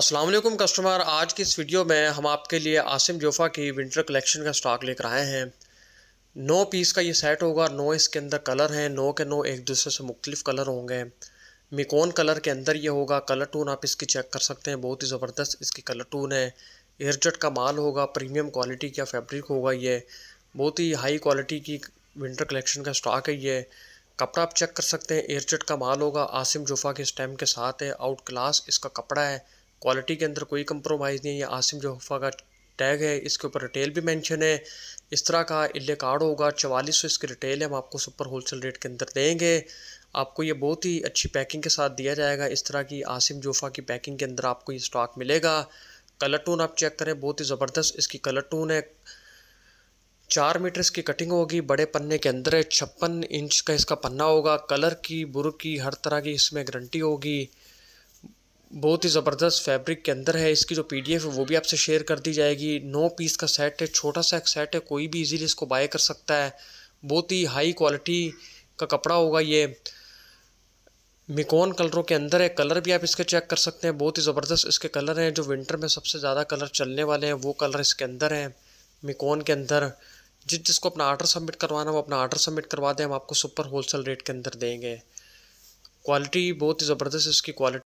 वालेकुम कस्टमर आज की इस वीडियो में हम आपके लिए आसिम जोफ़ा की विंटर कलेक्शन का स्टॉक लेकर आए हैं नौ पीस का ये सेट होगा नौ इसके अंदर कलर हैं नौ के नौ एक दूसरे से मुख्तलिफ़ कलर होंगे मिकोन कलर के अंदर ये होगा कलर टून आप इसकी चेक कर सकते हैं बहुत ही ज़बरदस्त इसकी कलर टून है एयरजट का माल होगा प्रीमियम क्वालिटी का फैब्रिक होगा ये बहुत ही हाई क्वालिटी की विंटर कलेक्शन का स्टॉक है ये कपड़ा आप चेक कर सकते हैं एयरजट का माल होगा आसिम जोफ़ा के स्टैम के साथ है आउट क्लास इसका कपड़ा है क्वालिटी के अंदर कोई कंप्रोमाइज़ नहीं है आसिम हफ़ा का टैग है इसके ऊपर रिटेल भी मेंशन है इस तरह का इले कार्ड होगा चवालीस सौ इसकी रिटेल है हम आपको सुपर होलसेल रेट के अंदर देंगे आपको ये बहुत ही अच्छी पैकिंग के साथ दिया जाएगा इस तरह की आसिम जोफा की पैकिंग के अंदर आपको ये स्टॉक मिलेगा कलर टून आप चेक करें बहुत ही ज़बरदस्त इसकी कलर टून है चार मीटर इसकी कटिंग होगी बड़े पन्ने के अंदर है छप्पन इंच का इसका पन्ना होगा कलर की बुर की हर तरह की इसमें गारंटी होगी बहुत ही ज़बरदस्त फैब्रिक के अंदर है इसकी जो पीडीएफ है वो भी आपसे शेयर कर दी जाएगी नौ पीस का सेट है छोटा सा एक सेट है कोई भी इजीली इसको बाय कर सकता है बहुत ही हाई क्वालिटी का कपड़ा होगा ये मिकोन कलरों के अंदर है कलर भी आप इसके चेक कर सकते हैं बहुत ही ज़बरदस्त इसके कलर हैं जो विंटर में सबसे ज़्यादा कलर चलने वाले हैं वो कलर इसके अंदर हैं मिकोन के अंदर जिस जिसको अपना आर्डर सबमिट करवाना वो अपना आर्डर सबमिट करवा दें हम आपको सुपर होलसेल रेट के अंदर देंगे क्वालिटी बहुत ही ज़बरदस्त इसकी क्वालिटी